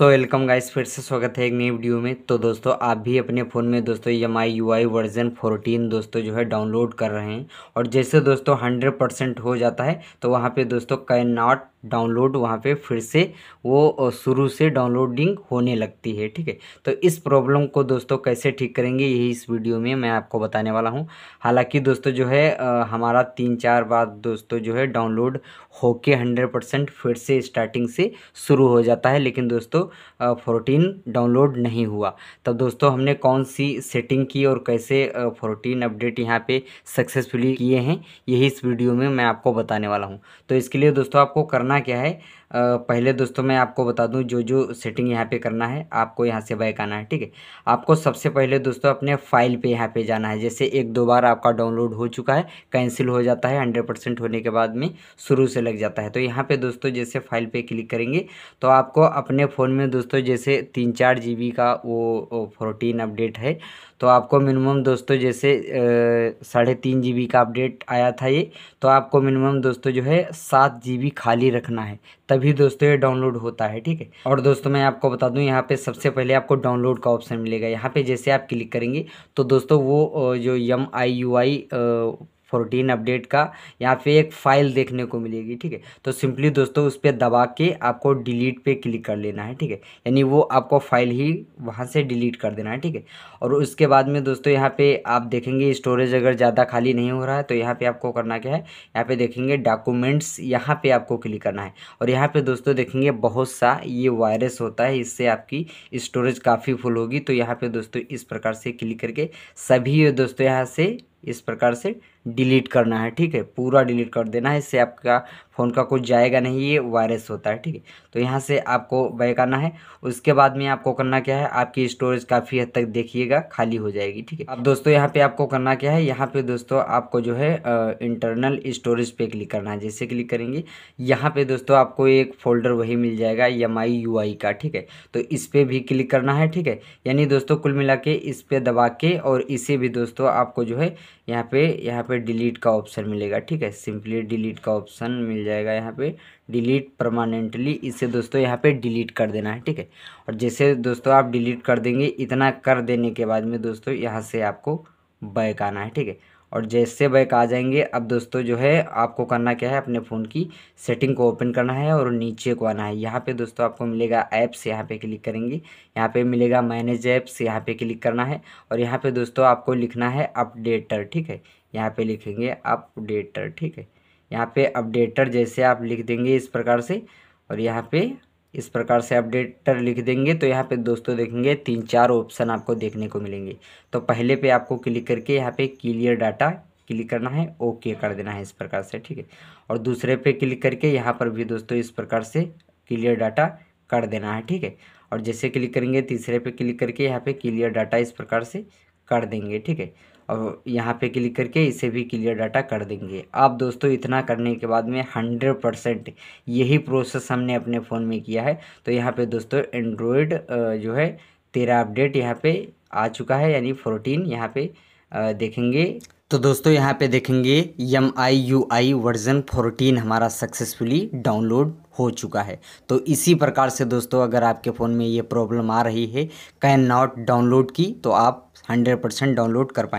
तो welcome guys फिर से स्वागत है एक नई वीडियो में तो दोस्तों आप भी अपने फ़ोन में दोस्तों M I U I version fourteen दोस्तों जो है डाउनलोड कर रहे हैं और जैसे दोस्तों हंड्रेड परसेंट हो जाता है तो वहाँ पे दोस्तों कैन नॉट डाउनलोड वहाँ पे फिर से वो शुरू से डाउनलोडिंग होने लगती है ठीक है तो इस प्रॉब्लम को दोस्तों कैसे ठीक करेंगे यही इस वीडियो में मैं आपको बताने वाला हूँ हालांकि दोस्तों जो है हमारा तीन चार बार दोस्तों जो है डाउनलोड होके हंड्रेड परसेंट फिर से स्टार्टिंग से शुरू हो जाता है लेकिन दोस्तों फोर्टीन डाउनलोड नहीं हुआ तब दोस्तों हमने कौन सी सेटिंग की और कैसे फोर्टीन अपडेट यहाँ पे सक्सेसफुली किए हैं यही इस वीडियो में मैं आपको बताने वाला हूँ तो इसके लिए दोस्तों आपको करना क्या है पहले दोस्तों मैं आपको बता दूं जो जो सेटिंग यहाँ पे करना है आपको यहाँ से बैक आना है ठीक है आपको सबसे पहले दोस्तों अपने फाइल पे यहाँ पे जाना है जैसे एक दो बार आपका डाउनलोड हो चुका है कैंसिल हो जाता है हंड्रेड परसेंट होने के बाद में शुरू से लग जाता है तो यहाँ पर दोस्तों जैसे फाइल पर क्लिक करेंगे तो आपको अपने फ़ोन में दोस्तों जैसे तीन चार जी का वो फोर्टीन अपडेट है तो आपको मिनिमम दोस्तों जैसे साढ़े तीन जी का अपडेट आया था ये तो आपको मिनिमम दोस्तों जो है सात जी खाली रखना है तभी दोस्तों ये डाउनलोड होता है ठीक है और दोस्तों मैं आपको बता दूं यहाँ पे सबसे पहले आपको डाउनलोड का ऑप्शन मिलेगा यहाँ पे जैसे आप क्लिक करेंगे तो दोस्तों वो जो M I U I fourteen update का यहाँ पे एक फाइल देखने को मिलेगी ठीक है तो सिंपली दोस्तों उस पर दबा के आपको डिलीट पे क्लिक कर लेना है ठीक है यानी वो आपको फाइल ही वहाँ से डिलीट कर देना है ठीक है और उसके बाद में दोस्तों यहाँ पे आप देखेंगे स्टोरेज अगर ज़्यादा खाली नहीं हो रहा है तो यहाँ पे आपको करना क्या है यहाँ पर देखेंगे डॉक्यूमेंट्स यहाँ पर आपको क्लिक करना है और यहाँ पर दोस्तों देखेंगे बहुत सा ये वायरस होता है इससे आपकी स्टोरेज काफ़ी फुल होगी तो यहाँ पर दोस्तों इस प्रकार से क्लिक करके सभी दोस्तों यहाँ से इस प्रकार से डिलीट करना है ठीक है पूरा डिलीट कर देना है इससे आपका फ़ोन का कुछ जाएगा नहीं ये वायरस होता है ठीक है तो यहाँ से आपको बैक आना है उसके बाद में आपको करना क्या है आपकी स्टोरेज काफ़ी हद तक देखिएगा खाली हो जाएगी ठीक है अब दोस्तों यहाँ पे आपको करना क्या है यहाँ पे दोस्तों आपको जो है इंटरनल स्टोरेज पे क्लिक करना है जैसे क्लिक करेंगे यहाँ पर दोस्तों आपको एक फोल्डर वही मिल जाएगा एम आई का ठीक है तो इस पर भी क्लिक करना है ठीक है यानी दोस्तों कुल मिला इस पर दबा के और इसे भी दोस्तों आपको जो है यहाँ पे यहाँ पे डिलीट का ऑप्शन मिलेगा ठीक है सिंपली डिलीट का ऑप्शन मिल जाएगा यहाँ पे डिलीट परमानेंटली इसे दोस्तों यहाँ पे डिलीट कर देना है ठीक है और जैसे दोस्तों आप डिलीट कर देंगे इतना कर देने के बाद में दोस्तों यहाँ से आपको बैक आना है ठीक है और जैसे बैक आ जाएंगे अब दोस्तों जो है आपको करना क्या है अपने फ़ोन की सेटिंग को ओपन करना है और नीचे को आना है यहाँ पे दोस्तों आपको मिलेगा ऐप्स यहाँ पे क्लिक करेंगे यहाँ पे मिलेगा मैनेज ऐप्स यहाँ पे क्लिक करना है और यहाँ पे दोस्तों आपको लिखना है अपडेटर ठीक है यहाँ पर लिखेंगे अपडेटर ठीक है यहाँ पर अपडेटर जैसे आप लिख देंगे इस प्रकार से और यहाँ पर इस प्रकार से अपडेटर लिख देंगे तो यहाँ पे दोस्तों देखेंगे तीन चार ऑप्शन आपको देखने को मिलेंगे तो पहले पे आपको क्लिक करके यहाँ पे क्लियर डाटा क्लिक करना है ओके कर देना है इस प्रकार से ठीक है और दूसरे पे क्लिक करके यहाँ पर भी दोस्तों इस प्रकार से क्लियर डाटा कर देना है ठीक है और जैसे क्लिक करेंगे तीसरे पे क्लिक करके यहाँ पे क्लियर डाटा इस प्रकार से कर देंगे ठीक है और यहाँ पे क्लिक करके इसे भी क्लियर डाटा कर देंगे आप दोस्तों इतना करने के बाद में हंड्रेड परसेंट यही प्रोसेस हमने अपने फ़ोन में किया है तो यहाँ पे दोस्तों एंड्रॉयड जो है तेरह अपडेट यहाँ पे आ चुका है यानी फोर्टीन यहाँ पे देखेंगे तो दोस्तों यहाँ पे देखेंगे M I U I version fourteen हमारा सक्सेसफुली डाउनलोड हो चुका है तो इसी प्रकार से दोस्तों अगर आपके फ़ोन में ये प्रॉब्लम आ रही है कैन नॉट डाउनलोड की तो आप हंड्रेड परसेंट डाउनलोड कर पाएंगे